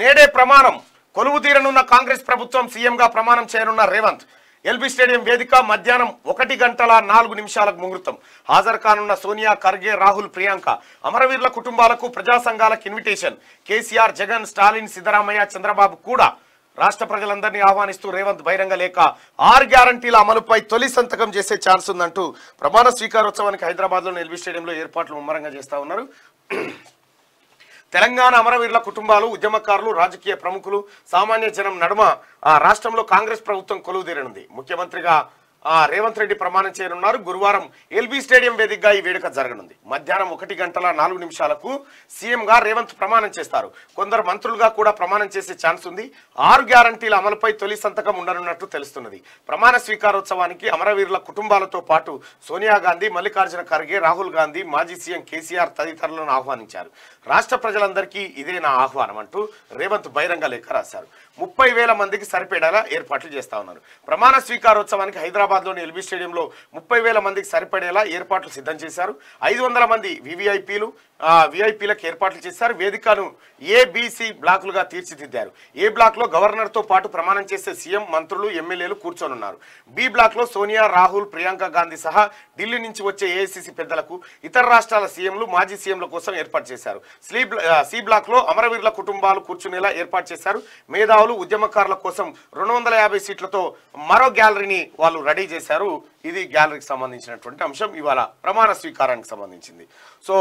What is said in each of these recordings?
నేడే ప్రమాణం కొలువు తీరనున్న కాంగ్రెస్ ప్రభుత్వం సీఎంగా ప్రమాణం చేయనున్న రేవంత్ ఎల్బీ స్టేడియం వేదిక మధ్యాహ్నం ఒకటి గంటల నాలుగు నిమిషాలకు ముహూర్తం హాజరు కానున్న సోనియా ఖర్గే రాహుల్ ప్రియాంక అమరవీరుల కుటుంబాలకు ప్రజా సంఘాలకు ఇన్విటేషన్ కేసీఆర్ జగన్ స్టాలిన్ సిద్దరామయ్య చంద్రబాబు కూడా రాష్ట్ర ప్రజలందరినీ ఆహ్వానిస్తూ రేవంత్ బహిరంగ లేఖ ఆరు గ్యారంటీల అమలుపై తొలి సంతకం చేసే ఛాన్స్ ఉందంటూ ప్రమాణ స్వీకారోత్సవానికి హైదరాబాద్లోని ఎల్బీ స్టేడియంలో ఏర్పాట్లు ముమ్మరంగా చేస్తా ఉన్నారు తెలంగాణ అమరవీరుల కుటుంబాలు ఉద్యమకారులు రాజకీయ ప్రముఖులు సామాన్య జనం నడుమ రాష్ట్రంలో కాంగ్రెస్ ప్రభుత్వం కొలువుదీరనుంది ముఖ్యమంత్రిగా రేవంత్ రెడ్డి ప్రమాణం చేయనున్నారు గురువారం ఎల్బీ స్టేడియం వేదికగా ఈ వేడుక జరగనుంది మధ్యాహ్నం ఒకటి గంటల నాలుగు నిమిషాలకు సీఎంగా రేవంత్ ప్రమాణం చేస్తారు కొందరు మంత్రులుగా కూడా ప్రమాణం చేసే ఛాన్స్ ఉంది ఆరు గ్యారంటీల అమలుపై తొలి సంతకం ఉండనున్నట్టు తెలుస్తున్నది ప్రమాణ స్వీకారోత్సవానికి అమరవీరుల కుటుంబాలతో పాటు సోనియా గాంధీ మల్లికార్జున ఖర్గే రాహుల్ గాంధీ మాజీ సీఎం కేసీఆర్ తదితరులను ఆహ్వానించారు రాష్ట్ర ప్రజలందరికీ ఇదే నా ఆహ్వానం అంటూ రేవంత్ బహిరంగ లేఖ రాశారు ముప్పై వేల మందికి సరిపడేలా ఏర్పాట్లు చేస్తా ఉన్నారు ప్రమాణ స్వీకారోత్సవానికి హైదరాబాద్ లోని ఎల్బీ స్టేడియంలో ముప్పై వేల మందికి సరిపడేలా ఏర్పాట్లు సిద్ధం చేశారు ఐదు వందల మంది వివిఐపీలు విఐపీలకు ఏర్పాట్లు చేశారు వేదికను ఏబీసీ బ్లాకులుగా తీర్చిదిద్దారు ఏ బ్లాక్లో గవర్నర్తో పాటు ప్రమాణం చేసే సీఎం మంత్రులు ఎమ్మెల్యేలు కూర్చొనున్నారు బి బ్లాక్లో సోనియా రాహుల్ ప్రియాంక గాంధీ సహా ఢిల్లీ నుంచి వచ్చే ఏఐసిసి పెద్దలకు ఇతర రాష్ట్రాల సీఎంలు మాజీ సీఎంల కోసం ఏర్పాటు చేశారు సి సి బ్లాక్లో అమరవీరుల కుటుంబాలు కూర్చునేలా ఏర్పాటు చేశారు మేధావులు ఉద్యమకారుల కోసం రెండు సీట్లతో మరో గ్యాలరీని వాళ్ళు రెడీ స్టడీ చేశారు ఇది గ్యాలరీకి సంబంధించినటువంటి అంశం ఇవాళ ప్రమాణ స్వీకారానికి సంబంధించింది so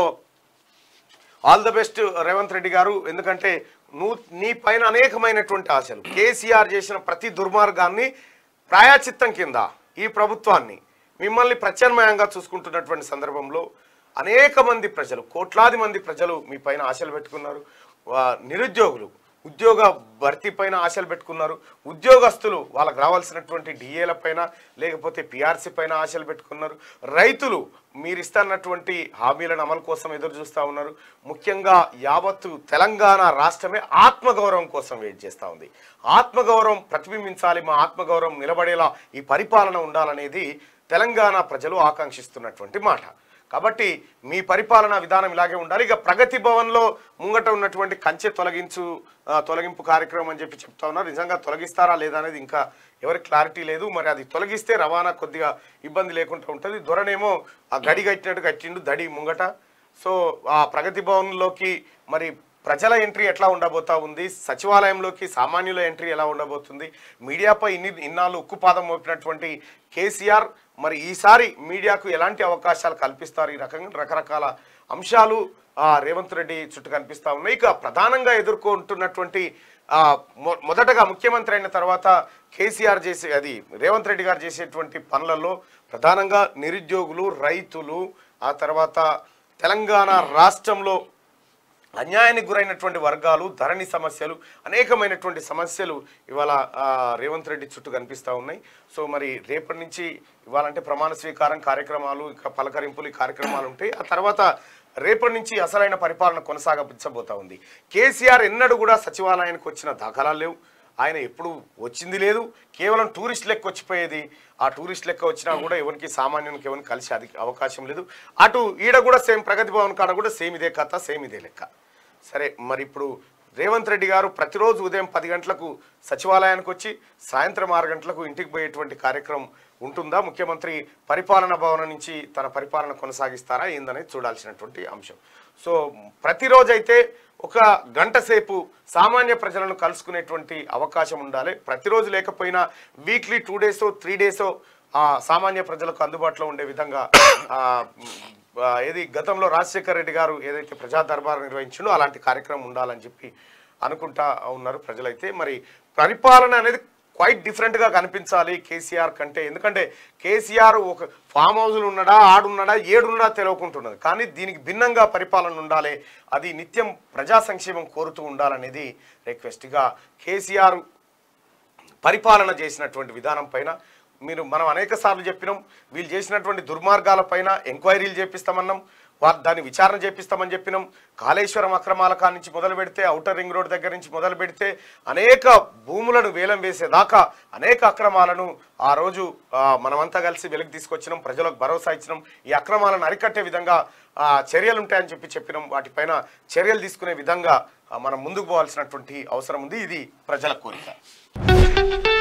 all the best Revanth Reddy గారు ఎందుకంటే నువ్వు నీ పైన అనేకమైనటువంటి ఆశలు కేసీఆర్ చేసిన ప్రతి దుర్మార్గాన్ని ప్రాయాచిత్తం కింద ఈ ప్రభుత్వాన్ని మిమ్మల్ని ప్రత్యామ్నాయంగా చూసుకుంటున్నటువంటి సందర్భంలో అనేక మంది ప్రజలు కోట్లాది మంది ప్రజలు మీ పైన ఆశలు పెట్టుకున్నారు నిరుద్యోగులు ఉద్యోగ భర్తీ పైన ఆశలు పెట్టుకున్నారు ఉద్యోగస్తులు వాళ్ళకు రావాల్సినటువంటి డిఏల పైన లేకపోతే పిఆర్సీ పైన ఆశలు పెట్టుకున్నారు రైతులు మీరు ఇస్తున్నటువంటి హామీలను అమలు కోసం ఎదురు చూస్తూ ఉన్నారు ముఖ్యంగా యావత్తు తెలంగాణ రాష్ట్రమే ఆత్మగౌరవం కోసం వెయిట్ చేస్తూ ఉంది ఆత్మగౌరవం ప్రతిబింబించాలి మా ఆత్మగౌరవం నిలబడేలా ఈ పరిపాలన ఉండాలనేది తెలంగాణ ప్రజలు ఆకాంక్షిస్తున్నటువంటి మాట కాబట్టి మీ పరిపాలనా విధానం ఇలాగే ఉండాలి ఇక ప్రగతి భవన్లో ముంగట ఉన్నటువంటి కంచె తొలగించు తొలగింపు కార్యక్రమం అని చెప్పి చెప్తా ఉన్నారు నిజంగా తొలగిస్తారా లేదా అనేది ఇంకా ఎవరికి క్లారిటీ లేదు మరి అది తొలగిస్తే రవాణా కొద్దిగా ఇబ్బంది లేకుండా ఉంటుంది దొరనేమో ఆ గడి కట్టినట్టు కట్టిండు దడి ముంగట సో ఆ ప్రగతి భవన్లోకి మరి ప్రజల ఎంట్రీ ఎట్లా ఉండబోతా ఉంది సచివాలయంలోకి సామాన్యుల ఎంట్రీ ఎలా ఉండబోతుంది మీడియాపై ఇన్ని ఇన్నాళ్ళు ఉక్కుపాదం మోపినటువంటి కేసీఆర్ మరి ఈసారి మీడియాకు ఎలాంటి అవకాశాలు కల్పిస్తారు ఈ రకంగా రకరకాల అంశాలు రేవంత్ రెడ్డి చుట్టూ కనిపిస్తూ ఉన్నాయి ఇక ప్రధానంగా ఎదుర్కొంటున్నటువంటి మొదటగా ముఖ్యమంత్రి అయిన తర్వాత కేసీఆర్ చేసే అది రేవంత్ రెడ్డి గారు చేసేటువంటి పనులలో ప్రధానంగా నిరుద్యోగులు రైతులు ఆ తర్వాత తెలంగాణ రాష్ట్రంలో అన్యాయానికి గురైనటువంటి వర్గాలు ధరణి సమస్యలు అనేకమైనటువంటి సమస్యలు ఇవాళ రేవంత్ రెడ్డి చుట్టూ కనిపిస్తూ ఉన్నాయి సో మరి రేపటి నుంచి ఇవాళంటే ప్రమాణ స్వీకారం కార్యక్రమాలు ఇంకా పలకరింపులు కార్యక్రమాలు ఉంటాయి ఆ తర్వాత రేపటి నుంచి అసలైన పరిపాలన కొనసాగించబోతా ఉంది కేసీఆర్ ఎన్నడూ కూడా సచివాలయానికి వచ్చిన దాఖలాలు లేవు ఆయన ఎప్పుడు వచ్చింది లేదు కేవలం టూరిస్ట్ లెక్క వచ్చిపోయేది ఆ టూరిస్ట్ లెక్క వచ్చినా కూడా ఎవరికి సామాన్యునికి ఎవరికి కలిసి అది అవకాశం లేదు అటు ఈడ కూడా సేమ్ ప్రగతి భవన్ కాడ కూడా సేమ్ ఇదే కథ సేమ్ ఇదే లెక్క సరే మరి ఇప్పుడు రేవంత్ రెడ్డి గారు ప్రతిరోజు ఉదయం పది గంటలకు సచివాలయానికి వచ్చి సాయంత్రం ఆరు గంటలకు ఇంటికి పోయేటువంటి కార్యక్రమం ఉంటుందా ముఖ్యమంత్రి పరిపాలన భవనం నుంచి తన పరిపాలన కొనసాగిస్తారా ఏందనేది చూడాల్సినటువంటి అంశం సో ప్రతిరోజైతే ఒక గంట సేపు సామాన్య ప్రజలను కలుసుకునేటువంటి అవకాశం ఉండాలి ప్రతిరోజు లేకపోయినా వీక్లీ టూ డేసో త్రీ డేసో సామాన్య ప్రజలకు అందుబాటులో ఉండే విధంగా ఏది గతంలో రాజశేఖర రెడ్డి గారు ఏదైతే ప్రజా దర్బార్ నిర్వహించిందో అలాంటి కార్యక్రమం ఉండాలని చెప్పి అనుకుంటా ఉన్నారు ప్రజలైతే మరి పరిపాలన అనేది క్వైట్ డిఫరెంట్గా కనిపించాలి కేసీఆర్ కంటే ఎందుకంటే కేసీఆర్ ఒక ఫామ్ హౌస్లు ఉన్నాడా ఆడున్నాడా ఏడున్నాడా తెలియకుంటున్నది కానీ దీనికి భిన్నంగా పరిపాలన ఉండాలి అది నిత్యం ప్రజా సంక్షేమం కోరుతూ ఉండాలనేది రిక్వెస్ట్గా కేసీఆర్ పరిపాలన చేసినటువంటి విధానం పైన మీరు మనం అనేక సార్లు చెప్పినాం వీళ్ళు చేసినటువంటి పైన ఎంక్వైరీలు చేపిస్తామన్నాం వారు దాన్ని విచారణ చేపిస్తామని చెప్పినాం కాళేశ్వరం అక్రమాల నుంచి మొదలు పెడితే ఔటర్ రింగ్ రోడ్ దగ్గర నుంచి మొదలు పెడితే అనేక భూములను వేలం వేసేదాకా అనేక అక్రమాలను ఆ రోజు మనమంతా కలిసి వెలుగు తీసుకొచ్చినాం ప్రజలకు భరోసా ఇచ్చినాం ఈ అక్రమాలను అరికట్టే విధంగా చర్యలు ఉంటాయని చెప్పి చెప్పినాం వాటిపైన చర్యలు తీసుకునే విధంగా మనం ముందుకు పోవాల్సినటువంటి అవసరం ఉంది ఇది ప్రజల కోరిక